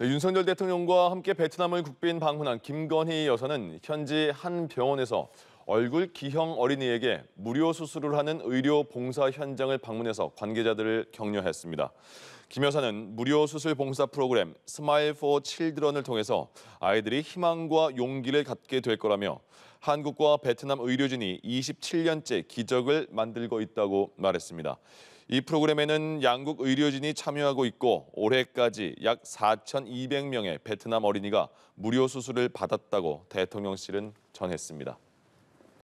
네, 윤석열 대통령과 함께 베트남을 국빈 방문한 김건희 여사는 현지 한 병원에서 얼굴 기형 어린이에게 무료 수술을 하는 의료 봉사 현장을 방문해서 관계자들을 격려했습니다. 김 여사는 무료 수술 봉사 프로그램 스마일 포 칠드런을 통해서 아이들이 희망과 용기를 갖게 될 거라며 한국과 베트남 의료진이 27년째 기적을 만들고 있다고 말했습니다. 이 프로그램에는 양국 의료진이 참여하고 있고 올해까지 약 4,200명의 베트남 어린이가 무료 수술을 받았다고 대통령실은 전했습니다.